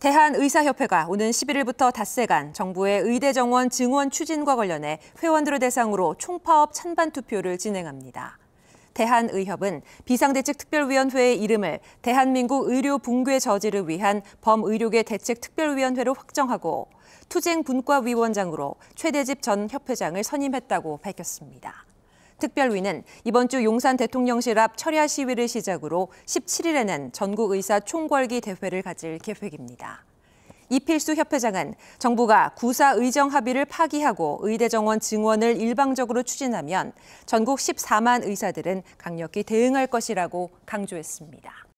대한의사협회가 오는 11일부터 닷새간 정부의 의대 정원 증원 추진과 관련해 회원들을 대상으로 총파업 찬반 투표를 진행합니다. 대한의협은 비상대책특별위원회의 이름을 대한민국 의료 붕괴 저지를 위한 범의료계 대책특별위원회로 확정하고 투쟁분과위원장으로 최대집 전 협회장을 선임했다고 밝혔습니다. 특별위는 이번 주 용산 대통령실 앞 철야 시위를 시작으로 17일에는 전국의사 총궐기 대회를 가질 계획입니다. 이필수 협회장은 정부가 구사 의정 합의를 파기하고 의대 정원 증원을 일방적으로 추진하면 전국 14만 의사들은 강력히 대응할 것이라고 강조했습니다.